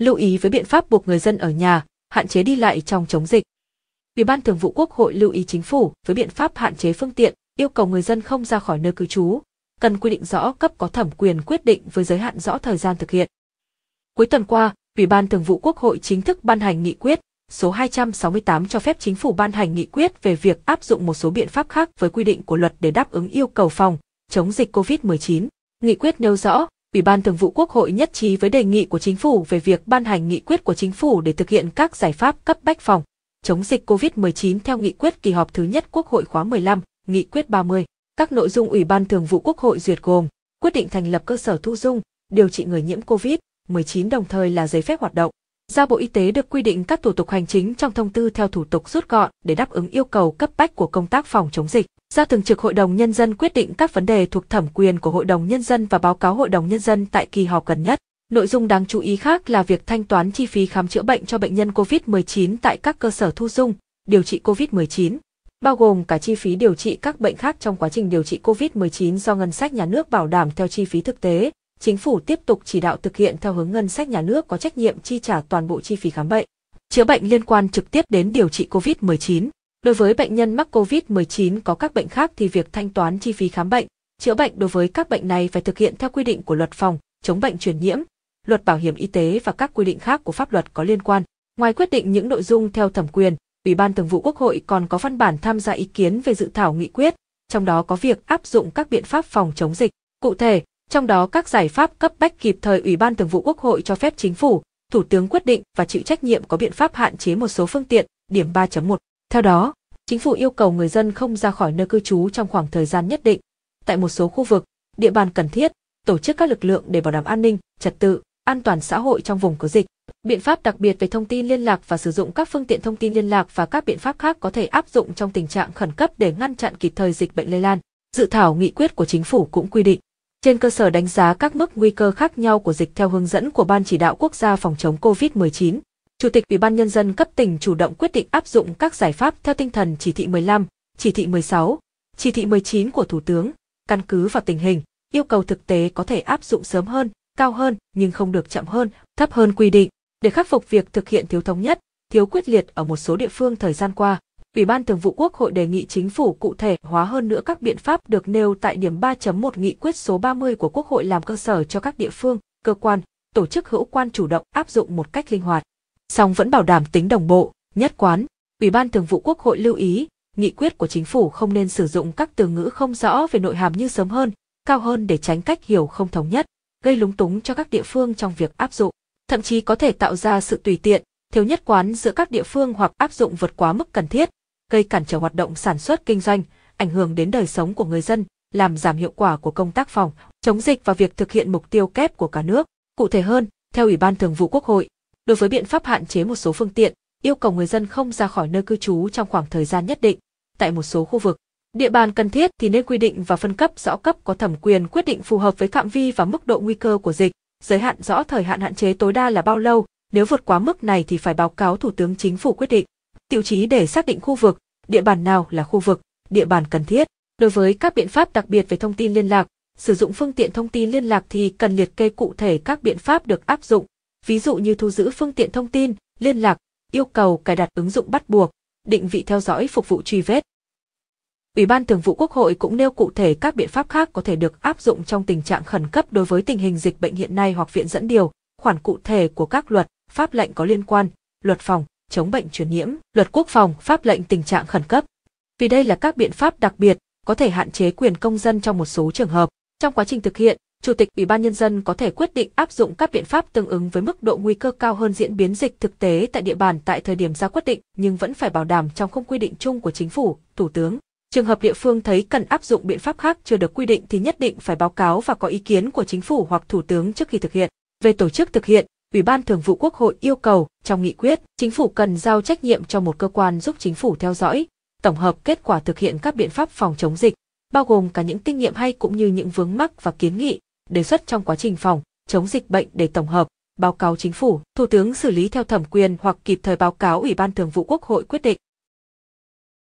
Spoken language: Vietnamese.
lưu ý với biện pháp buộc người dân ở nhà, hạn chế đi lại trong chống dịch. Ủy ban Thường vụ Quốc hội lưu ý chính phủ với biện pháp hạn chế phương tiện, yêu cầu người dân không ra khỏi nơi cư trú, cần quy định rõ cấp có thẩm quyền quyết định với giới hạn rõ thời gian thực hiện. Cuối tuần qua, Ủy ban Thường vụ Quốc hội chính thức ban hành nghị quyết số 268 cho phép chính phủ ban hành nghị quyết về việc áp dụng một số biện pháp khác với quy định của luật để đáp ứng yêu cầu phòng chống dịch COVID-19. Nghị quyết nêu rõ, Ủy ban Thường vụ Quốc hội nhất trí với đề nghị của chính phủ về việc ban hành nghị quyết của chính phủ để thực hiện các giải pháp cấp bách phòng chống dịch COVID-19 theo nghị quyết kỳ họp thứ nhất Quốc hội khóa 15, nghị quyết 30. Các nội dung Ủy ban Thường vụ Quốc hội duyệt gồm quyết định thành lập cơ sở thu dung, điều trị người nhiễm COVID-19 đồng thời là giấy phép hoạt động. Giao Bộ Y tế được quy định các thủ tục hành chính trong thông tư theo thủ tục rút gọn để đáp ứng yêu cầu cấp bách của công tác phòng chống dịch. Giao Thường trực Hội đồng Nhân dân quyết định các vấn đề thuộc thẩm quyền của Hội đồng Nhân dân và báo cáo Hội đồng Nhân dân tại kỳ họp gần nhất. Nội dung đáng chú ý khác là việc thanh toán chi phí khám chữa bệnh cho bệnh nhân COVID-19 tại các cơ sở thu dung, điều trị COVID-19, bao gồm cả chi phí điều trị các bệnh khác trong quá trình điều trị COVID-19 do ngân sách nhà nước bảo đảm theo chi phí thực tế. Chính phủ tiếp tục chỉ đạo thực hiện theo hướng ngân sách nhà nước có trách nhiệm chi trả toàn bộ chi phí khám bệnh, chữa bệnh liên quan trực tiếp đến điều trị COVID-19. Đối với bệnh nhân mắc COVID-19 có các bệnh khác thì việc thanh toán chi phí khám bệnh, chữa bệnh đối với các bệnh này phải thực hiện theo quy định của luật phòng chống bệnh truyền nhiễm, luật bảo hiểm y tế và các quy định khác của pháp luật có liên quan. Ngoài quyết định những nội dung theo thẩm quyền, Ủy ban Thường vụ Quốc hội còn có văn bản tham gia ý kiến về dự thảo nghị quyết, trong đó có việc áp dụng các biện pháp phòng chống dịch. Cụ thể, trong đó các giải pháp cấp bách kịp thời Ủy ban Thường vụ Quốc hội cho phép chính phủ, Thủ tướng quyết định và chịu trách nhiệm có biện pháp hạn chế một số phương tiện, điểm 3.1. Theo đó, chính phủ yêu cầu người dân không ra khỏi nơi cư trú trong khoảng thời gian nhất định. Tại một số khu vực, địa bàn cần thiết, tổ chức các lực lượng để bảo đảm an ninh, trật tự, an toàn xã hội trong vùng có dịch. Biện pháp đặc biệt về thông tin liên lạc và sử dụng các phương tiện thông tin liên lạc và các biện pháp khác có thể áp dụng trong tình trạng khẩn cấp để ngăn chặn kịp thời dịch bệnh lây lan. Dự thảo nghị quyết của chính phủ cũng quy định, trên cơ sở đánh giá các mức nguy cơ khác nhau của dịch theo hướng dẫn của Ban chỉ đạo quốc gia phòng chống COVID-19, Chủ tịch Ủy ban Nhân dân cấp tỉnh chủ động quyết định áp dụng các giải pháp theo tinh thần chỉ thị 15, chỉ thị 16, chỉ thị 19 của Thủ tướng, căn cứ vào tình hình, yêu cầu thực tế có thể áp dụng sớm hơn, cao hơn nhưng không được chậm hơn, thấp hơn quy định. Để khắc phục việc thực hiện thiếu thống nhất, thiếu quyết liệt ở một số địa phương thời gian qua, Ủy ban Thường vụ Quốc hội đề nghị chính phủ cụ thể hóa hơn nữa các biện pháp được nêu tại điểm 3.1 nghị quyết số 30 của Quốc hội làm cơ sở cho các địa phương, cơ quan, tổ chức hữu quan chủ động áp dụng một cách linh hoạt song vẫn bảo đảm tính đồng bộ, nhất quán. Ủy ban Thường vụ Quốc hội lưu ý, nghị quyết của chính phủ không nên sử dụng các từ ngữ không rõ về nội hàm như sớm hơn, cao hơn để tránh cách hiểu không thống nhất, gây lúng túng cho các địa phương trong việc áp dụng, thậm chí có thể tạo ra sự tùy tiện, thiếu nhất quán giữa các địa phương hoặc áp dụng vượt quá mức cần thiết, gây cản trở hoạt động sản xuất kinh doanh, ảnh hưởng đến đời sống của người dân, làm giảm hiệu quả của công tác phòng, chống dịch và việc thực hiện mục tiêu kép của cả nước. Cụ thể hơn, theo Ủy ban Thường vụ Quốc hội, Đối với biện pháp hạn chế một số phương tiện, yêu cầu người dân không ra khỏi nơi cư trú trong khoảng thời gian nhất định. Tại một số khu vực, địa bàn cần thiết thì nên quy định và phân cấp rõ cấp có thẩm quyền quyết định phù hợp với phạm vi và mức độ nguy cơ của dịch, giới hạn rõ thời hạn hạn chế tối đa là bao lâu, nếu vượt quá mức này thì phải báo cáo Thủ tướng Chính phủ quyết định. Tiêu chí để xác định khu vực, địa bàn nào là khu vực, địa bàn cần thiết. Đối với các biện pháp đặc biệt về thông tin liên lạc, sử dụng phương tiện thông tin liên lạc thì cần liệt kê cụ thể các biện pháp được áp dụng, ví dụ như thu giữ phương tiện thông tin, liên lạc, yêu cầu cài đặt ứng dụng bắt buộc, định vị theo dõi phục vụ truy vết. Ủy ban Thường vụ Quốc hội cũng nêu cụ thể các biện pháp khác có thể được áp dụng trong tình trạng khẩn cấp đối với tình hình dịch bệnh hiện nay hoặc viện dẫn điều, khoản cụ thể của các luật, pháp lệnh có liên quan, luật phòng, chống bệnh truyền nhiễm, luật quốc phòng, pháp lệnh tình trạng khẩn cấp. Vì đây là các biện pháp đặc biệt, có thể hạn chế quyền công dân trong một số trường hợp. Trong quá trình thực hiện, Chủ tịch Ủy ban Nhân dân có thể quyết định áp dụng các biện pháp tương ứng với mức độ nguy cơ cao hơn diễn biến dịch thực tế tại địa bàn tại thời điểm ra quyết định, nhưng vẫn phải bảo đảm trong không quy định chung của chính phủ, Thủ tướng. Trường hợp địa phương thấy cần áp dụng biện pháp khác chưa được quy định thì nhất định phải báo cáo và có ý kiến của chính phủ hoặc Thủ tướng trước khi thực hiện. Về tổ chức thực hiện, Ủy ban Thường vụ Quốc hội yêu cầu, trong nghị quyết, chính phủ cần giao trách nhiệm cho một cơ quan giúp chính phủ theo dõi, tổng hợp kết quả thực hiện các biện pháp phòng chống dịch, bao gồm cả những kinh nghiệm hay cũng như những vướng mắc và kiến nghị đề xuất trong quá trình phòng chống dịch bệnh để tổng hợp, báo cáo chính phủ, Thủ tướng xử lý theo thẩm quyền hoặc kịp thời báo cáo Ủy ban Thường vụ Quốc hội quyết định.